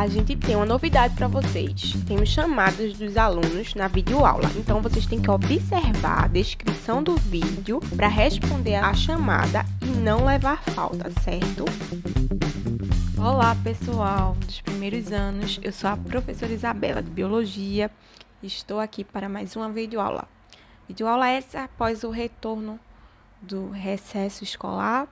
a gente tem uma novidade para vocês. Temos chamadas dos alunos na videoaula. Então vocês têm que observar a descrição do vídeo para responder à chamada e não levar falta, certo? Olá, pessoal dos primeiros anos. Eu sou a professora Isabela de Biologia. Estou aqui para mais uma videoaula. Videoaula essa após o retorno do recesso escolar.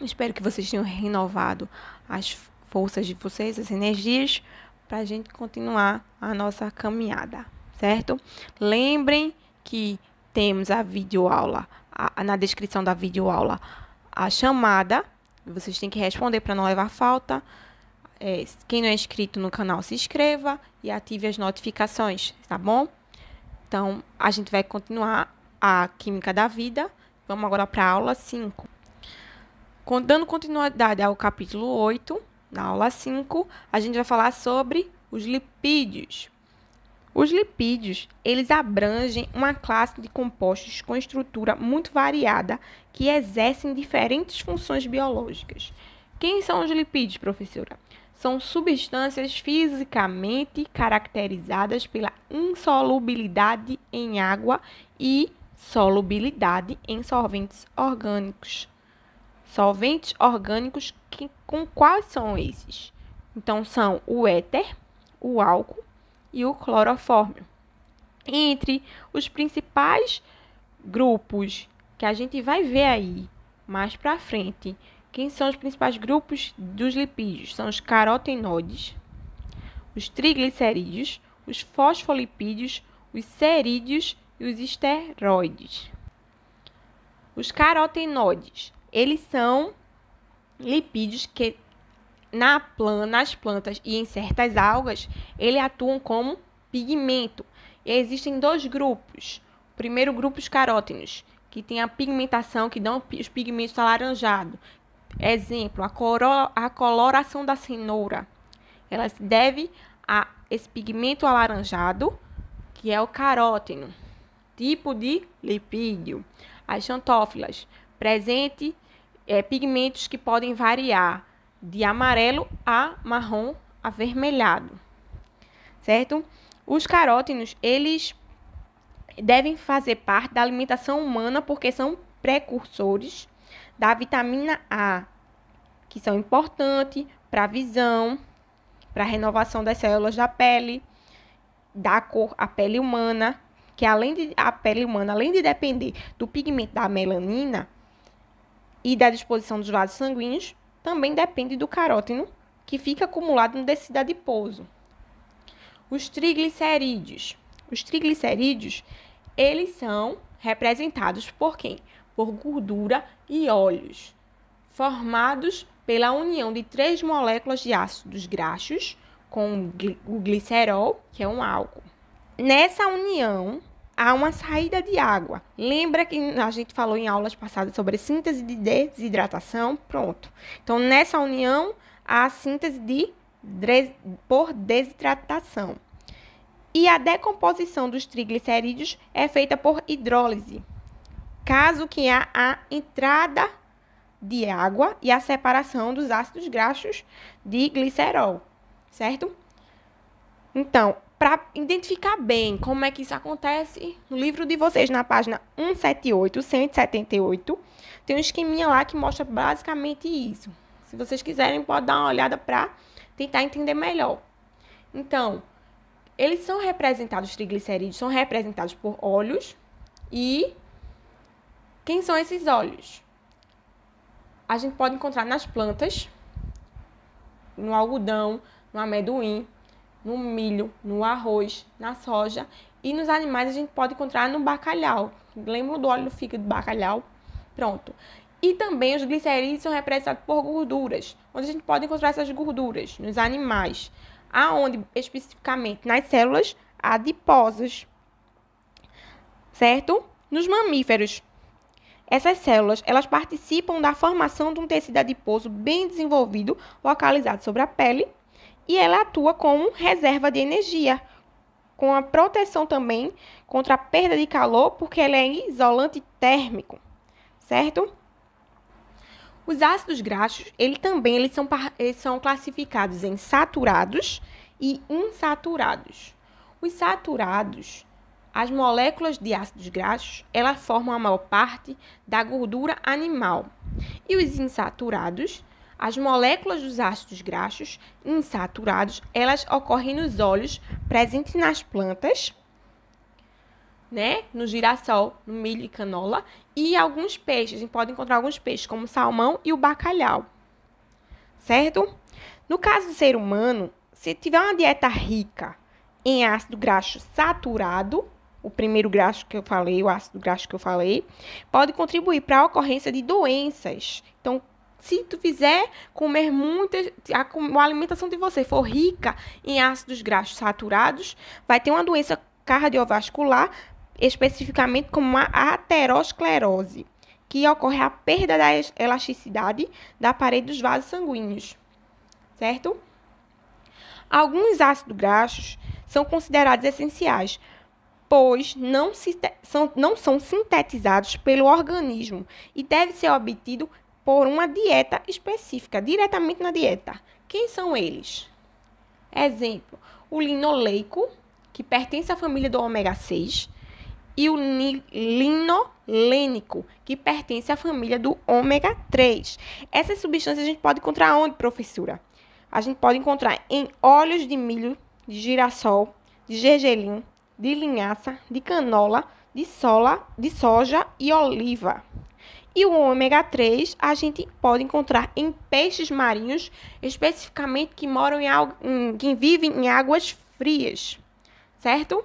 Espero que vocês tenham renovado as forças de vocês, as energias, para a gente continuar a nossa caminhada, certo? Lembrem que temos a videoaula, a, na descrição da videoaula, a chamada. Vocês têm que responder para não levar falta. É, quem não é inscrito no canal, se inscreva e ative as notificações, tá bom? Então, a gente vai continuar a Química da Vida. Vamos agora para a aula 5. Dando continuidade ao capítulo 8, na aula 5, a gente vai falar sobre os lipídios. Os lipídios, eles abrangem uma classe de compostos com estrutura muito variada que exercem diferentes funções biológicas. Quem são os lipídios, professora? São substâncias fisicamente caracterizadas pela insolubilidade em água e solubilidade em solventes orgânicos. Solventes orgânicos, que, com quais são esses? Então, são o éter, o álcool e o clorofórmio. Entre os principais grupos que a gente vai ver aí mais para frente, quem são os principais grupos dos lipídios? São os carotenoides, os triglicerídeos, os fosfolipídios, os cerídeos e os esteroides. Os carotenoides eles são lipídios que na plan nas plantas e em certas algas, ele atuam como pigmento. E existem dois grupos. O primeiro grupo, os carótenos, que tem a pigmentação, que dão os pigmentos alaranjados. Exemplo, a, coro, a coloração da cenoura. Ela se deve a esse pigmento alaranjado, que é o caróteno, tipo de lipídio. As xantófilas, presente é, pigmentos que podem variar de amarelo a marrom avermelhado, certo? Os carótinos, eles devem fazer parte da alimentação humana porque são precursores da vitamina A, que são importantes para a visão, para a renovação das células da pele, da cor a pele humana, que além de a pele humana, além de depender do pigmento da melanina, e da disposição dos vasos sanguíneos também depende do caróteno, que fica acumulado no tecido adiposo. Os triglicerídeos. Os triglicerídeos, eles são representados por quem? Por gordura e óleos, formados pela união de três moléculas de ácidos graxos com o glicerol, que é um álcool. Nessa união, há uma saída de água. Lembra que a gente falou em aulas passadas sobre síntese de desidratação? Pronto. Então, nessa união, há síntese de des... por desidratação. E a decomposição dos triglicerídeos é feita por hidrólise, caso que há a entrada de água e a separação dos ácidos graxos de glicerol, certo? Então, para identificar bem como é que isso acontece, no livro de vocês, na página 178, 178, tem um esqueminha lá que mostra basicamente isso. Se vocês quiserem, pode dar uma olhada para tentar entender melhor. Então, eles são representados, triglicerídeos são representados por olhos e quem são esses olhos? A gente pode encontrar nas plantas, no algodão, no amendoim, no milho, no arroz, na soja. E nos animais a gente pode encontrar no bacalhau. Lembra do óleo do fígado bacalhau? Pronto. E também os glicerídeos são representados por gorduras, onde a gente pode encontrar essas gorduras nos animais. Aonde especificamente? Nas células adiposas. Certo? Nos mamíferos. Essas células, elas participam da formação de um tecido adiposo bem desenvolvido, localizado sobre a pele, e ela atua como reserva de energia, com a proteção também contra a perda de calor, porque ela é isolante térmico, certo? Os ácidos graxos, ele também eles são, eles são classificados em saturados e insaturados. Os saturados, as moléculas de ácidos graxos, elas formam a maior parte da gordura animal. E os insaturados, as moléculas dos ácidos graxos insaturados, elas ocorrem nos óleos presentes nas plantas, né? No girassol, no milho e canola e alguns peixes. A gente pode encontrar alguns peixes como o salmão e o bacalhau. Certo? No caso do ser humano, se tiver uma dieta rica em ácido graxo saturado, o primeiro graxo que eu falei, o ácido graxo que eu falei, pode contribuir para a ocorrência de doenças. Então, se tu fizer comer muita. A, a alimentação de você for rica em ácidos graxos saturados, vai ter uma doença cardiovascular, especificamente como a aterosclerose, que ocorre a perda da elasticidade da parede dos vasos sanguíneos, certo? Alguns ácidos graxos são considerados essenciais, pois não, são, não são sintetizados pelo organismo e deve ser obtido por uma dieta específica, diretamente na dieta. Quem são eles? Exemplo, o linoleico, que pertence à família do ômega 6, e o linolênico, que pertence à família do ômega 3. Essas substâncias a gente pode encontrar onde, professora? A gente pode encontrar em óleos de milho, de girassol, de gergelim, de linhaça, de canola, de sola, de soja e oliva. E o ômega 3 a gente pode encontrar em peixes marinhos, especificamente que moram em que vivem em águas frias, certo?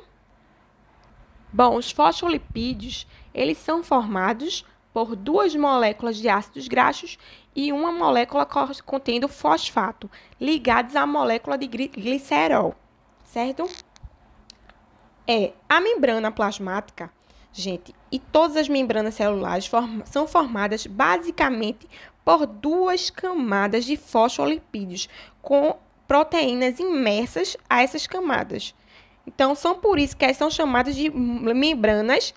Bom, os fosfolipídios, eles são formados por duas moléculas de ácidos graxos e uma molécula contendo fosfato, ligados à molécula de glicerol, certo? É, a membrana plasmática gente, e todas as membranas celulares form são formadas basicamente por duas camadas de fosfolipídios com proteínas imersas a essas camadas. Então, são por isso que elas são chamadas de membranas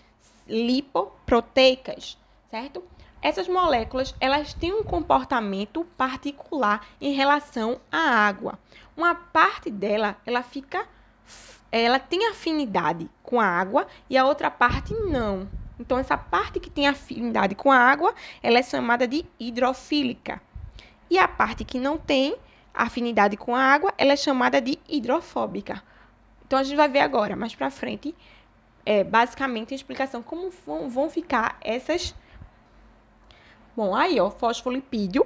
lipoproteicas, certo? Essas moléculas, elas têm um comportamento particular em relação à água. Uma parte dela, ela fica ela tem afinidade com a água e a outra parte não. Então, essa parte que tem afinidade com a água, ela é chamada de hidrofílica. E a parte que não tem afinidade com a água, ela é chamada de hidrofóbica. Então, a gente vai ver agora, mais para frente, é, basicamente a explicação como vão, vão ficar essas... Bom, aí, ó, fosfolipídio.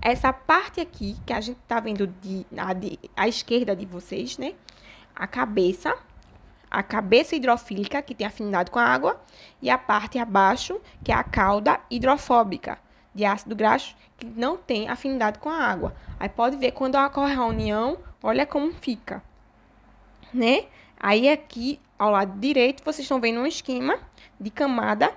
Essa parte aqui, que a gente tá vendo de, a, de, a esquerda de vocês, né? a cabeça, a cabeça hidrofílica, que tem afinidade com a água, e a parte abaixo, que é a cauda hidrofóbica, de ácido graxo, que não tem afinidade com a água. Aí pode ver quando ocorre a união, olha como fica, né? Aí aqui ao lado direito vocês estão vendo um esquema de camada,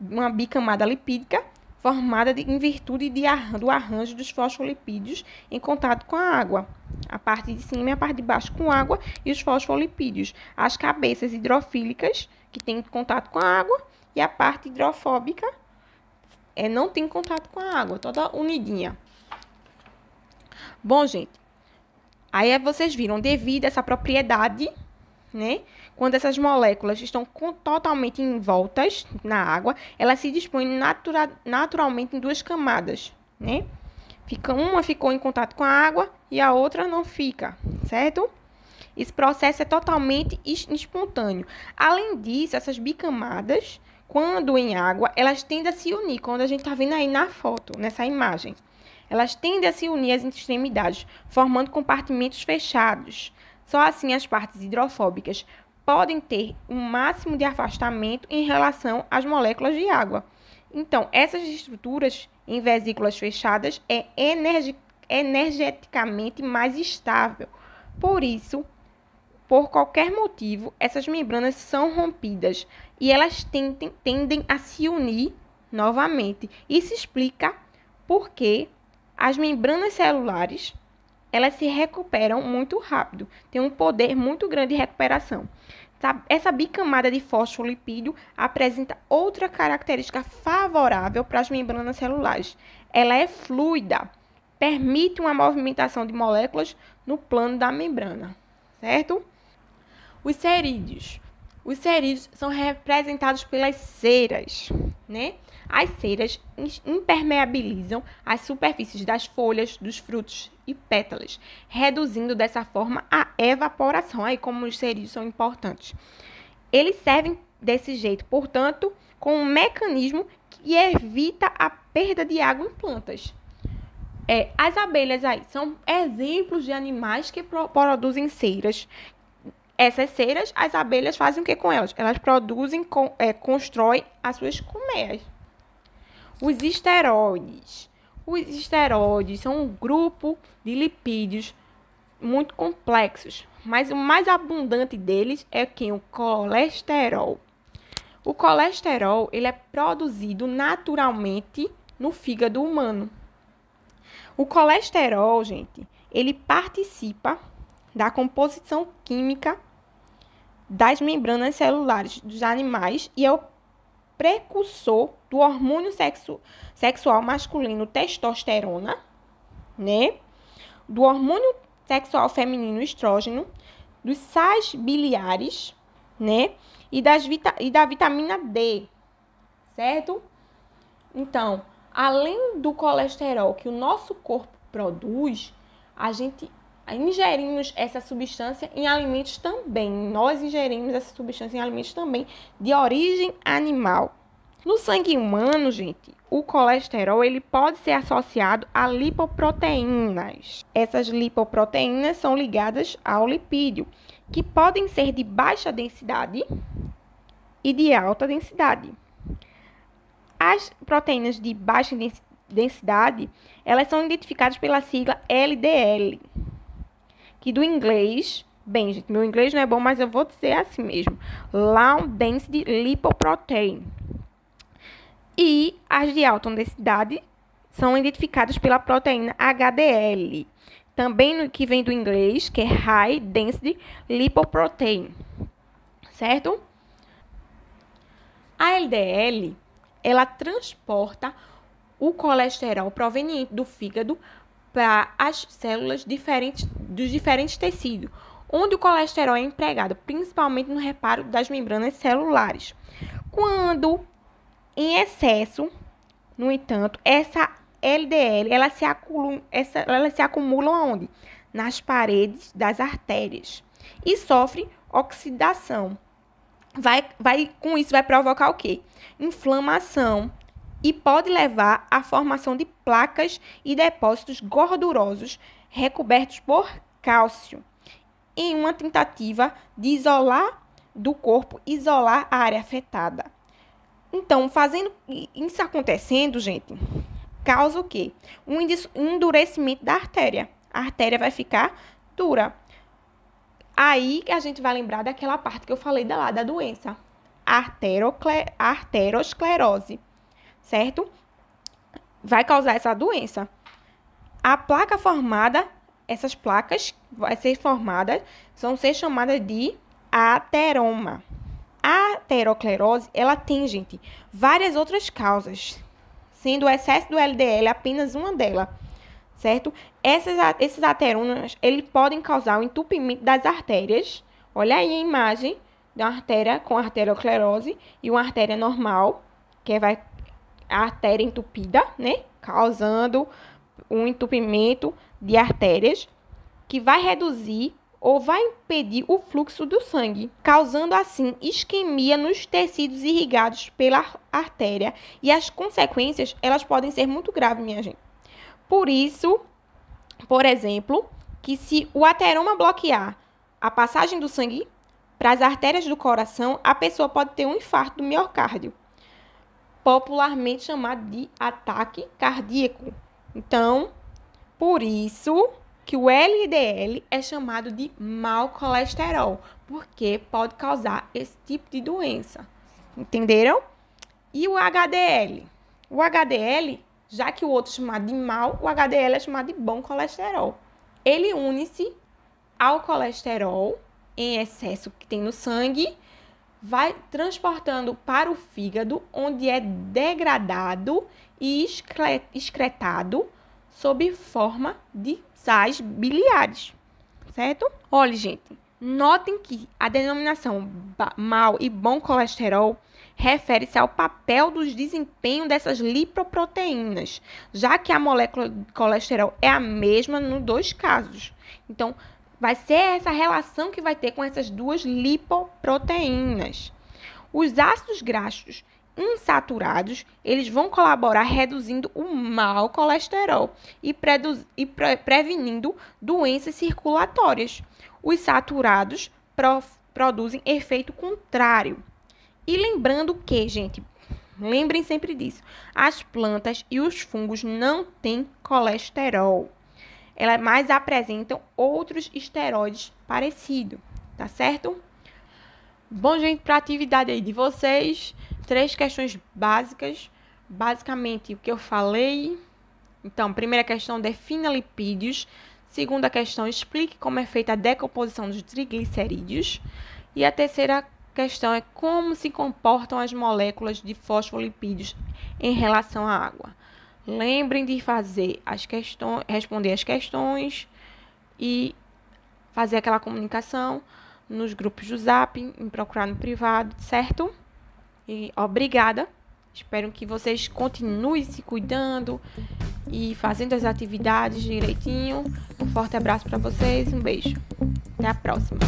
uma bicamada lipídica, formada de, em virtude de, do arranjo dos fosfolipídios em contato com a água. A parte de cima e a parte de baixo com água e os fosfolipídios. As cabeças hidrofílicas, que têm contato com a água, e a parte hidrofóbica, é, não tem contato com a água, toda unidinha. Bom, gente, aí é, vocês viram, devido a essa propriedade né? Quando essas moléculas estão com, totalmente envoltas na água, elas se dispõem natura, naturalmente em duas camadas, né? Fica, uma ficou em contato com a água e a outra não fica, certo? Esse processo é totalmente espontâneo. Além disso, essas bicamadas, quando em água, elas tendem a se unir, quando a gente está vendo aí na foto, nessa imagem. Elas tendem a se unir às extremidades, formando compartimentos fechados. Só assim as partes hidrofóbicas podem ter um máximo de afastamento em relação às moléculas de água. Então, essas estruturas em vesículas fechadas é energi energeticamente mais estável. Por isso, por qualquer motivo, essas membranas são rompidas e elas tentem, tendem a se unir novamente. Isso explica por que as membranas celulares elas se recuperam muito rápido, tem um poder muito grande de recuperação. Essa bicamada de fosfolipídio apresenta outra característica favorável para as membranas celulares. Ela é fluida, permite uma movimentação de moléculas no plano da membrana, certo? Os cerídeos. Os cerídeos são representados pelas ceras, né? As ceras impermeabilizam as superfícies das folhas, dos frutos e pétalas, reduzindo dessa forma a evaporação. Aí, como os cerídeos são importantes. Eles servem desse jeito, portanto, com um mecanismo que evita a perda de água em plantas. É, as abelhas aí são exemplos de animais que produzem ceras. Essas ceras, as abelhas fazem o que com elas? Elas produzem, com, é, constroem as suas colmeias. Os esteroides. Os esteroides são um grupo de lipídios muito complexos, mas o mais abundante deles é quem o colesterol. O colesterol ele é produzido naturalmente no fígado humano. O colesterol, gente, ele participa da composição química das membranas celulares dos animais e é o precursor do hormônio sexo sexual masculino testosterona, né? Do hormônio sexual feminino estrógeno, dos sais biliares, né? E, das vita e da vitamina D, certo? Então, além do colesterol que o nosso corpo produz, a gente ingerimos essa substância em alimentos também. Nós ingerimos essa substância em alimentos também de origem animal. No sangue humano, gente, o colesterol ele pode ser associado a lipoproteínas. Essas lipoproteínas são ligadas ao lipídio, que podem ser de baixa densidade e de alta densidade. As proteínas de baixa densidade, elas são identificadas pela sigla LDL que do inglês. Bem, gente, meu inglês não é bom, mas eu vou dizer assim mesmo. Low Density Lipoprotein. E as de alta densidade são identificadas pela proteína HDL, também no que vem do inglês, que é High Density Lipoprotein, certo? A LDL, ela transporta o colesterol proveniente do fígado para as células diferentes, dos diferentes tecidos, onde o colesterol é empregado principalmente no reparo das membranas celulares. Quando em excesso, no entanto, essa LDL ela se acumula, essa, ela se acumula onde? Nas paredes das artérias e sofre oxidação. Vai, vai com isso vai provocar o quê? Inflamação, e pode levar à formação de placas e depósitos gordurosos recobertos por cálcio, em uma tentativa de isolar do corpo, isolar a área afetada. Então, fazendo isso acontecendo, gente, causa o quê? Um endurecimento da artéria. A artéria vai ficar dura. Aí a gente vai lembrar daquela parte que eu falei da lá da doença, arterosclerose certo? Vai causar essa doença. A placa formada, essas placas vai ser formadas, vão ser chamadas de ateroma. A ateroclerose, ela tem, gente, várias outras causas, sendo o excesso do LDL apenas uma delas, certo? Essas, esses ateromas, eles podem causar o entupimento das artérias. Olha aí a imagem de uma artéria com arterioclerose e uma artéria normal, que vai a artéria entupida, né? Causando um entupimento de artérias que vai reduzir ou vai impedir o fluxo do sangue, causando assim isquemia nos tecidos irrigados pela artéria e as consequências elas podem ser muito graves, minha gente. Por isso, por exemplo, que se o ateroma bloquear a passagem do sangue para as artérias do coração, a pessoa pode ter um infarto do miocárdio popularmente chamado de ataque cardíaco. Então, por isso que o LDL é chamado de mau colesterol, porque pode causar esse tipo de doença. Entenderam? E o HDL? O HDL, já que o outro é chamado de mau, o HDL é chamado de bom colesterol. Ele une-se ao colesterol em excesso que tem no sangue vai transportando para o fígado, onde é degradado e excretado sob forma de sais biliares, certo? Olha, gente, notem que a denominação mal e bom colesterol refere-se ao papel do desempenho dessas lipoproteínas, já que a molécula de colesterol é a mesma nos dois casos. Então, vai ser essa relação que vai ter com essas duas lipoproteínas. Os ácidos graxos insaturados, eles vão colaborar reduzindo o mau colesterol e, e pre prevenindo doenças circulatórias. Os saturados produzem efeito contrário. E lembrando que, gente, lembrem sempre disso, as plantas e os fungos não têm colesterol. Elas mais apresentam outros esteroides parecidos, tá certo? Bom, gente, para atividade aí de vocês, três questões básicas, basicamente o que eu falei. Então, primeira questão, defina lipídios. Segunda questão, explique como é feita a decomposição dos triglicerídeos. E a terceira questão é como se comportam as moléculas de fosfolipídios em relação à água. Lembrem de fazer as questões, responder as questões e fazer aquela comunicação nos grupos do Zap, em procurar no privado, certo? E obrigada. Espero que vocês continuem se cuidando e fazendo as atividades direitinho. Um forte abraço para vocês, um beijo. Até a próxima.